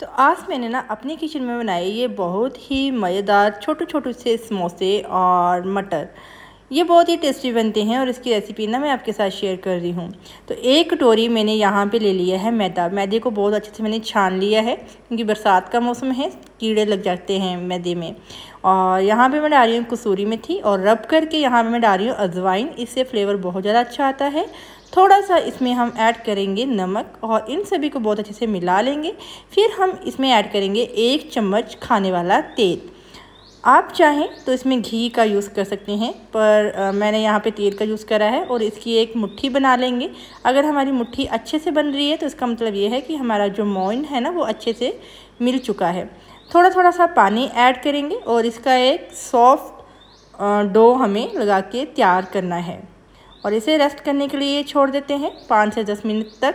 तो आज मैंने ना अपने किचन में बनाए ये बहुत ही मज़ेदार छोटे छोटे से समोसे और मटर ये बहुत ही टेस्टी बनते हैं और इसकी रेसिपी ना मैं आपके साथ शेयर कर रही हूँ तो एक कटोरी मैंने यहाँ पे ले लिया है मैदा मैदे को बहुत अच्छे से मैंने छान लिया है क्योंकि बरसात का मौसम है कीड़े लग जाते हैं मैदे में और यहाँ पे मैं डाल रही हूँ कसूरी मेथी और रब करके यहाँ पे मैं डाल रही हूँ अजवाइन इससे फ्लेवर बहुत ज़्यादा अच्छा आता है थोड़ा सा इसमें हम ऐड करेंगे नमक और इन सभी को बहुत अच्छे से मिला लेंगे फिर हम इसमें ऐड करेंगे एक चम्मच खाने वाला तेल आप चाहें तो इसमें घी का यूज़ कर सकते हैं पर आ, मैंने यहाँ पे तेल का यूज़ करा है और इसकी एक मुट्ठी बना लेंगे अगर हमारी मुट्ठी अच्छे से बन रही है तो इसका मतलब ये है कि हमारा जो मोइन है ना वो अच्छे से मिल चुका है थोड़ा थोड़ा सा पानी ऐड करेंगे और इसका एक सॉफ्ट डो हमें लगा के तैयार करना है और इसे रेस्ट करने के लिए छोड़ देते हैं पाँच से दस मिनट तक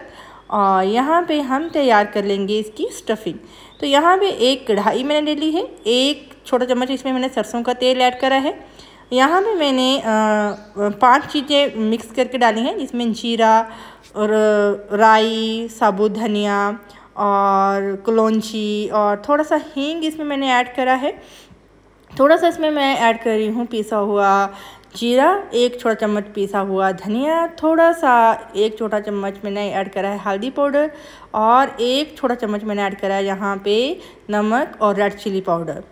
और यहाँ पे हम तैयार कर लेंगे इसकी स्टफिंग तो यहाँ पे एक कढ़ाई मैंने ले ली है एक छोटा चम्मच इसमें मैंने सरसों का तेल ऐड करा है यहाँ पे मैंने पांच चीज़ें मिक्स करके डाली हैं जिसमें जीरा और राई साबुत धनिया और कलौची और थोड़ा सा हींग इसमें मैंने ऐड करा है थोड़ा सा इसमें मैं ऐड कर रही हूँ पिसा हुआ जीरा एक छोटा चम्मच पिसा हुआ धनिया थोड़ा सा एक छोटा चम्मच मैंने ऐड करा है हल्दी पाउडर और एक छोटा चम्मच मैंने ऐड करा है यहाँ पे नमक और रेड चिली पाउडर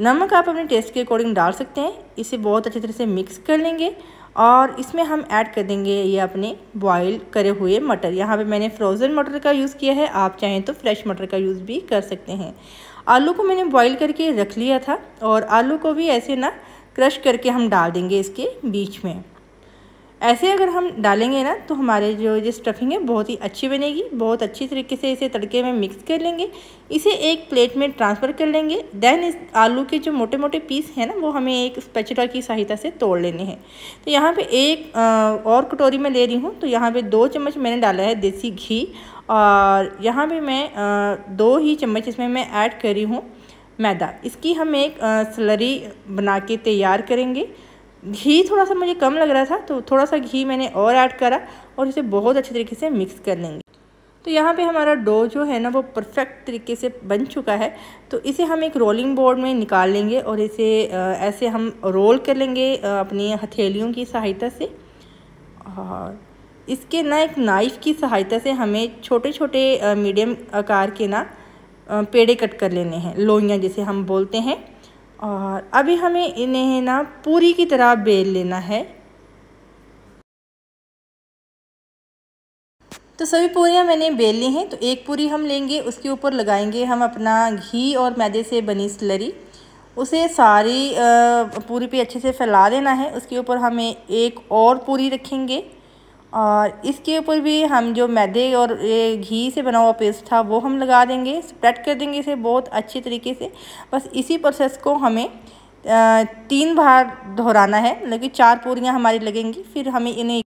नमक आप अपने टेस्ट के अकॉर्डिंग डाल सकते हैं इसे बहुत अच्छी तरह से मिक्स कर लेंगे और इसमें हम ऐड कर देंगे ये अपने बॉयल करे हुए मटर यहाँ पे मैंने फ्रोज़न मटर का यूज़ किया है आप चाहें तो फ्रेश मटर का यूज़ भी कर सकते हैं आलू को मैंने बॉईल करके रख लिया था और आलू को भी ऐसे ना क्रश करके हम डाल देंगे इसके बीच में ऐसे अगर हम डालेंगे ना तो हमारे जो ये स्टफिंग है बहुत ही अच्छी बनेगी बहुत अच्छी तरीके से इसे तड़के में मिक्स कर लेंगे इसे एक प्लेट में ट्रांसफ़र कर लेंगे देन इस आलू के जो मोटे मोटे पीस हैं ना वो हमें एक स्पेचुला की सहायता से तोड़ लेने हैं तो यहाँ पे एक और कटोरी में ले रही हूँ तो यहाँ पर दो चम्मच मैंने डाला है देसी घी और यहाँ पर मैं दो ही चम्मच इसमें मैं ऐड करी हूँ मैदा इसकी हम एक सलरी बना के तैयार करेंगे घी थोड़ा सा मुझे कम लग रहा था तो थोड़ा सा घी मैंने और ऐड करा और इसे बहुत अच्छे तरीके से मिक्स कर लेंगे तो यहाँ पे हमारा डो जो है ना वो परफेक्ट तरीके से बन चुका है तो इसे हम एक रोलिंग बोर्ड में निकाल लेंगे और इसे ऐसे हम रोल कर लेंगे अपनी हथेलियों की सहायता से और इसके ना एक नाइफ़ की सहायता से हमें छोटे छोटे मीडियम आकार के ना पेड़े कट कर लेने हैं लोइयाँ जिसे हम बोलते हैं और अभी हमें इन्हें ना पूरी की तरह बेल लेना है तो सभी पूरियाँ मैंने बेल ली हैं तो एक पूरी हम लेंगे उसके ऊपर लगाएंगे हम अपना घी और मैदे से बनी स्लरी उसे सारी पूरी पे अच्छे से फैला देना है उसके ऊपर हमें एक और पूरी रखेंगे और इसके ऊपर भी हम जो मैदे और ये घी से बना हुआ पेस्ट था वो हम लगा देंगे स्प्रेड कर देंगे इसे बहुत अच्छे तरीके से बस इसी प्रोसेस को हमें तीन बार दोहराना है मतलब कि चार पूरियाँ हमारी लगेंगी फिर हमें इन्हें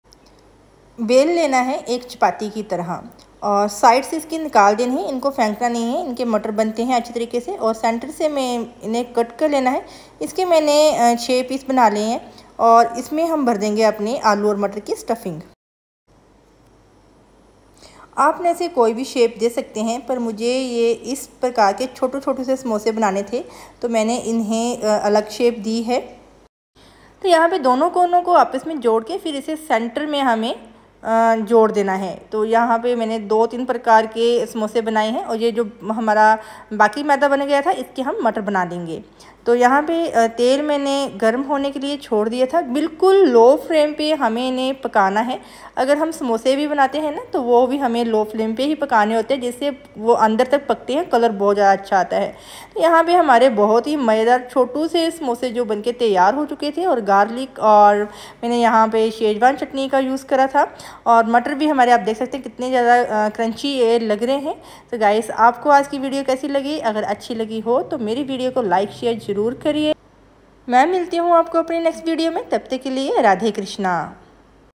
बेल लेना है एक चपाती की तरह और साइड से इसकी निकाल देनी है इनको फेंकना नहीं है इनके मटर बनते हैं अच्छे तरीके से और सेंटर से मैं इन्हें कट कर लेना है इसके मैंने छः पीस बना लिए हैं और इसमें हम भर देंगे अपने आलू और मटर की स्टफिंग आपने ऐसे कोई भी शेप दे सकते हैं पर मुझे ये इस प्रकार के छोटे छोटे से समोसे बनाने थे तो मैंने इन्हें अलग शेप दी है तो यहाँ पे दोनों कोनों को आपस में जोड़ के फिर इसे सेंटर में हमें जोड़ देना है तो यहाँ पे मैंने दो तीन प्रकार के समोसे बनाए हैं और ये जो हमारा बाकी मैदा बन गया था इसके हम मटर बना देंगे तो यहाँ पे तेल मैंने गर्म होने के लिए छोड़ दिया था बिल्कुल लो फ्लेम पे हमें इन्हें पकाना है अगर हम समोसे भी बनाते हैं ना तो वो भी हमें लो फ्लेम पे ही पकाने होते हैं जिससे वो अंदर तक पकते हैं कलर बहुत ज़्यादा अच्छा आता है तो यहाँ पे हमारे बहुत ही मज़ेदार छोटू से समोसे जो बन के तैयार हो चुके थे और गार्लिक और मैंने यहाँ पर शेजवान चटनी का यूज़ करा था और मटर भी हमारे आप देख सकते हैं कितने ज़्यादा क्रंची लग रहे हैं तो गाइस आपको आज की वीडियो कैसी लगी अगर अच्छी लगी हो तो मेरी वीडियो को लाइक शेयर ज़रूर करिए मैं मिलती हूँ आपको अपने नेक्स्ट वीडियो में तब तक के लिए राधे कृष्णा